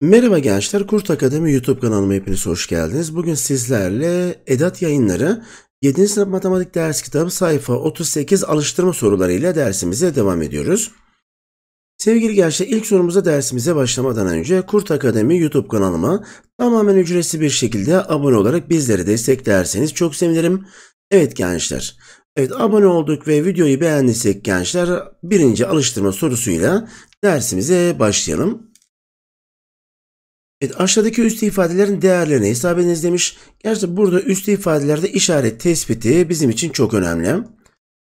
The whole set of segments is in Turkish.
Merhaba gençler, Kurt Akademi YouTube kanalıma hepiniz hoş geldiniz. Bugün sizlerle Edat Yayınları 7. sınıf matematik ders kitabı sayfa 38 alıştırma sorularıyla dersimize devam ediyoruz. Sevgili gençler ilk sorumuza dersimize başlamadan önce Kurt Akademi YouTube kanalıma tamamen ücretsiz bir şekilde abone olarak bizleri desteklerseniz çok sevinirim. Evet gençler Evet abone olduk ve videoyu beğendiysek gençler birinci alıştırma sorusuyla dersimize başlayalım. Evet aşağıdaki üstü ifadelerin değerlerini hesap ediniz demiş. Gerçi burada üstü ifadelerde işaret tespiti bizim için çok önemli.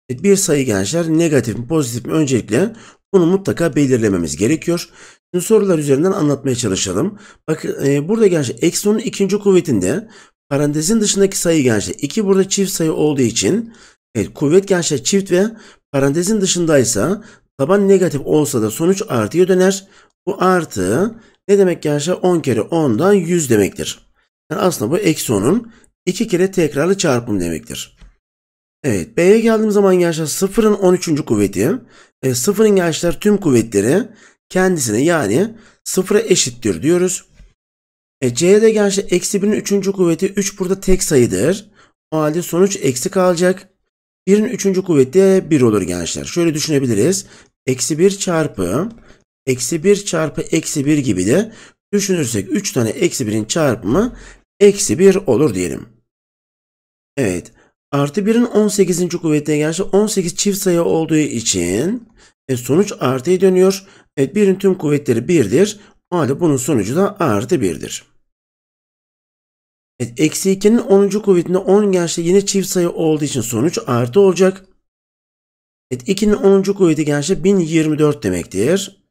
Evet, bir sayı gençler negatif mi pozitif mi öncelikle bunu mutlaka belirlememiz gerekiyor. Şimdi sorular üzerinden anlatmaya çalışalım. Bakın e, burada gençler eksi 10'un ikinci kuvvetinde parantezin dışındaki sayı gençler 2 burada çift sayı olduğu için Evet, kuvvet gençler çift ve parantezin dışındaysa taban negatif olsa da sonuç artıya döner. Bu artı ne demek gençler? 10 kere 10'dan 100 demektir. Yani aslında bu eksi 10'un 2 kere tekrarlı çarpım demektir. Evet B'ye geldiğim zaman gençler 0'ın 13. kuvveti. E, 0'ın gençler tüm kuvvetleri kendisine yani 0'a eşittir diyoruz. E, de gençler eksi 1'in 3. kuvveti 3 burada tek sayıdır. O halde sonuç eksi kalacak. 1'in 3. kuvveti 1 olur gençler. Şöyle düşünebiliriz. Eksi 1 çarpı eksi 1 çarpı eksi 1 gibi de düşünürsek 3 tane eksi 1'in çarpımı eksi 1 olur diyelim. Evet. Artı 1'in 18. kuvveti gençler 18 çift sayı olduğu için e, sonuç artıya dönüyor. Evet 1'in tüm kuvvetleri 1'dir. O halde bunun sonucu da artı 1'dir. Evet, eksi 2'nin 10. kuvvetinde 10 gençte yine çift sayı olduğu için sonuç artı olacak. Evet 2'nin 10. kuvveti gençte 1024 demektir.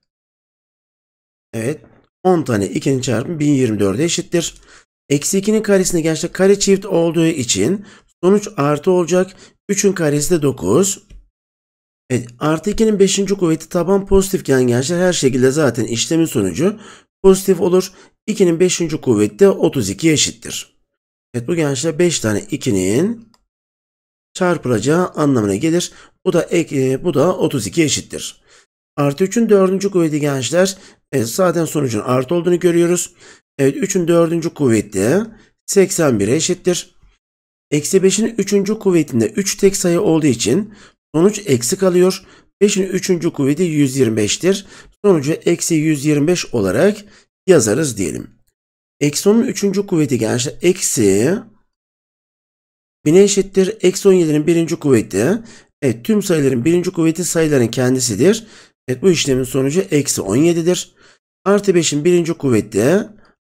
Evet 10 tane 2'nin çarpımı 1024'e eşittir. Eksi 2'nin karesinde gençte kare çift olduğu için sonuç artı olacak. 3'ün karesi de 9. Evet, artı 2'nin 5. kuvveti taban pozitifken gençler her şekilde zaten işlemin sonucu pozitif olur. 2'nin 5. kuvveti de 32 eşittir. Evet bu gençler 5 tane 2'nin çarpılacağı anlamına gelir. Bu da e, bu da 32 eşittir. Artı 3'ün 4. kuvveti gençler evet, zaten sonucun artı olduğunu görüyoruz. Evet 3'ün 4. kuvveti 81 eşittir. Eksi 5'in 3. kuvvetinde 3 tek sayı olduğu için sonuç eksi kalıyor. 5'in 3. kuvveti 125'tir. Sonucu eksi 125 olarak yazarız diyelim. Eksi 10'un üçüncü kuvveti gençler eksi 1000'e eşittir. Eksi 17'nin birinci kuvveti. Evet tüm sayıların birinci kuvveti sayıların kendisidir. Evet bu işlemin sonucu eksi 17'dir. Artı 5'in birinci kuvveti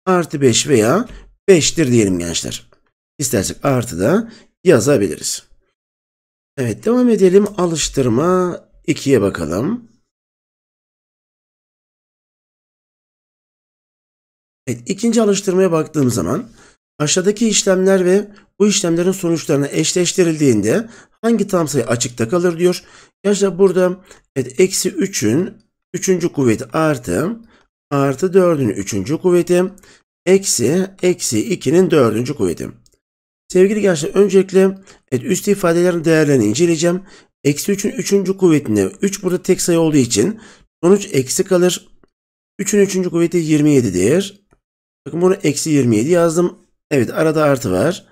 artı 5 veya 5'tir diyelim gençler. İstersek artı da yazabiliriz. Evet devam edelim. Alıştırma 2'ye bakalım. Evet, ikinci alıştırmaya baktığım zaman aşağıdaki işlemler ve bu işlemlerin sonuçlarına eşleştirildiğinde hangi tam sayı açıkta kalır diyor. Arkadaşlar burada evet, eksi 3'ün 3. kuvveti artı artı 4'ün 3. kuvveti eksi eksi 2'nin 4. kuvveti. Sevgili gençler öncelikle evet, üst ifadelerin değerlerini inceleyeceğim. Eksi 3'ün 3. kuvvetinde 3 burada tek sayı olduğu için sonuç eksi kalır. 3'ün 3. kuvveti 27'dir. Bakın bunu eksi 27 yazdım. Evet arada artı var.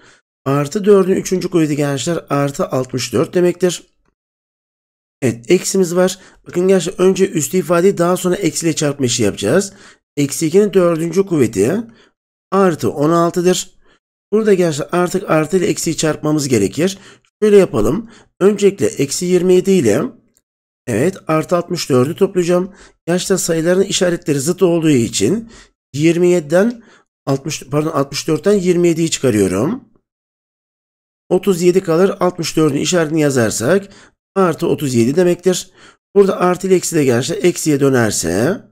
Artı 4'ün 3. kuvveti gençler artı 64 demektir. Evet eksimiz var. Bakın gençler önce üstü ifadeyi daha sonra eksiyle çarpma işi yapacağız. Eksi 2'nin 4. kuvveti artı 16'dır. Burada gençler artık artı ile eksiyi çarpmamız gerekir. Şöyle yapalım. Öncelikle eksi 27 ile evet artı 64'ü toplayacağım. Gençler sayıların işaretleri zıt olduğu için 27'den 60 pardon 64'ten 27'yi çıkarıyorum. 37 kalır 64'ün işaretini yazarsak artı 37 demektir. Burada artı ile eksi de gelirse eksiye dönerse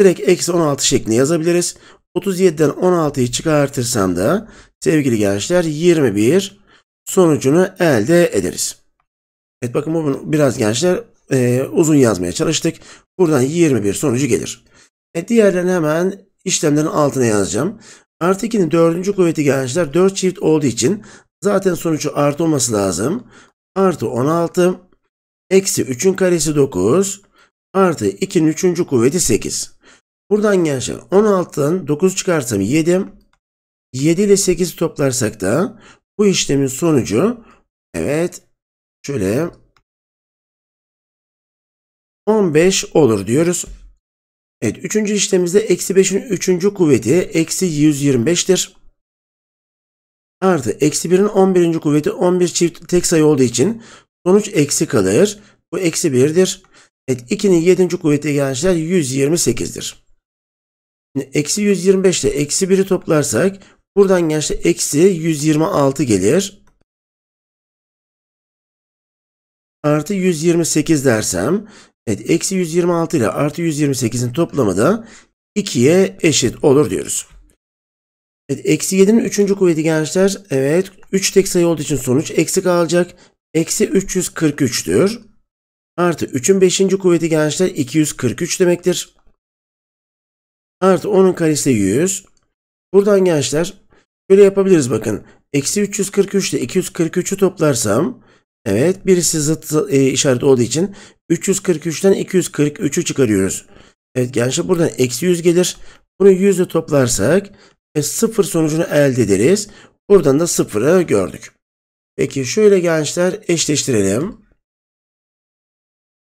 direkt eksi 16 şeklinde yazabiliriz. 37'den 16'yı çıkartırsam da sevgili gençler 21 sonucunu elde ederiz. Evet bakın bu biraz gençler e, uzun yazmaya çalıştık. Buradan 21 sonucu gelir. E diğerlerini hemen işlemlerin altına yazacağım. Artı 2'nin dördüncü kuvveti gençler 4 çift olduğu için zaten sonucu artı olması lazım. Artı 16 eksi 3'ün karesi 9 artı 2'nin üçüncü kuvveti 8. Buradan gençler 16'dan 9 çıkarsam 7. 7 ile 8 toplarsak da bu işlemin sonucu evet şöyle 15 olur diyoruz. Evet üçüncü işlemimizde eksi 5'in üçüncü kuvveti eksi 125'tir. Artı eksi 1'in 11. kuvveti 11 çift tek sayı olduğu için sonuç eksi kalır. Bu eksi 1'dir. Evet 2'nin 7. kuvveti gençler 128'dir. Şimdi eksi 125 ile eksi 1'i toplarsak buradan gençler eksi 126 gelir. Artı 128 dersem Evet eksi 126 ile artı 128'in toplamı da 2'ye eşit olur diyoruz. Evet eksi 7'nin 3. kuvveti gençler. Evet 3 tek sayı olduğu için sonuç eksik alacak. Eksi 343'tür. Artı 3'ün 5. kuvveti gençler 243 demektir. Artı 10'un karesi 100. Buradan gençler şöyle yapabiliriz bakın. Eksi 343 ile 243'ü toplarsam Evet birisi zıt e, işaret olduğu için 343'ten 243'ü çıkarıyoruz. Evet gençler buradan eksi 100 gelir. Bunu 100 ile toplarsak e, 0 sonucunu elde ederiz. Buradan da 0'ı gördük. Peki şöyle gençler eşleştirelim.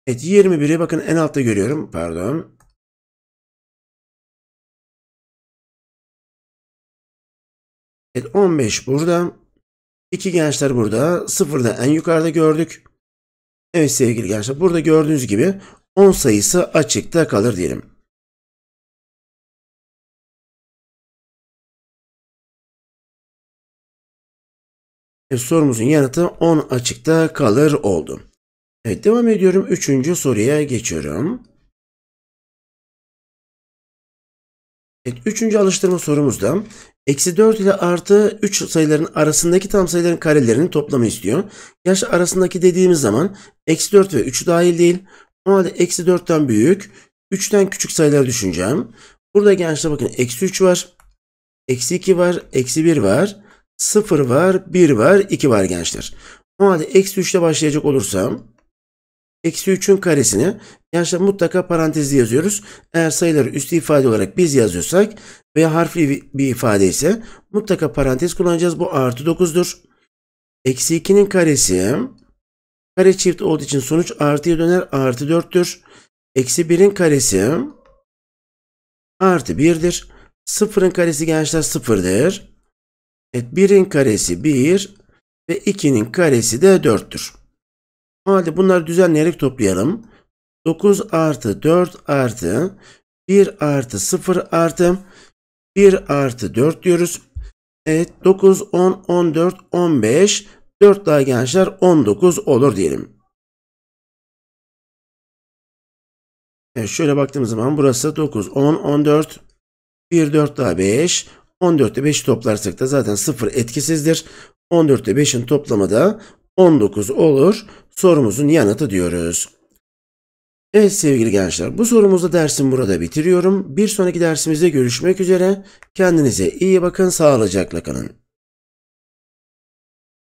Evet 21'i bakın en altta görüyorum. Pardon. Evet 15 burada. İki gençler burada. Sıfırda en yukarıda gördük. Evet sevgili gençler burada gördüğünüz gibi 10 sayısı açıkta kalır diyelim. E, sorumuzun yanıtı 10 açıkta kalır oldu. Evet devam ediyorum. Üçüncü soruya geçiyorum. Evet, üçüncü alıştırma sorumuzda Eksi 4 ile artı 3 sayıların arasındaki tam sayıların karelerinin toplamı istiyor. Yaş arasındaki dediğimiz zaman eksi 4 ve 3 dahil değil. O halde eksi 4'ten büyük, 3'ten küçük sayılar düşüneceğim. Burada gençler bakın eksi 3 var, eksi 2 var, eksi 1 var, 0 var, 1 var, 2 var gençler. O halde eksi 3 ile başlayacak olursam eksi 3'ün karesini yaşta mutlaka parantezli yazıyoruz. Eğer sayıları üstü ifade olarak biz yazıyorsak veya harfli bir ifade ise mutlaka parantez kullanacağız. Bu artı 9'dur. Eksi 2'nin karesi kare çift olduğu için sonuç artıya döner. Artı 4'tür. Eksi 1'in karesi artı 1'dir. Sıfırın karesi gençler sıfırdır. Evet 1'in karesi 1 ve 2'nin karesi de 4'tür. O halde bunları düzenleyerek toplayalım. 9 artı 4 artı 1 artı 0 artı 1 artı 4 diyoruz. Evet 9, 10, 14, 15, 4 daha gençler 19 olur diyelim. Evet şöyle baktığımız zaman burası 9, 10, 14, 1, 4 daha 5, 14 ile 5'i toplarsak da zaten 0 etkisizdir. 14 ile 5'in toplamı da 19 olur sorumuzun yanıtı diyoruz. Evet sevgili gençler bu sorumuzda dersimi burada bitiriyorum. Bir sonraki dersimizde görüşmek üzere. Kendinize iyi bakın sağlıcakla kalın.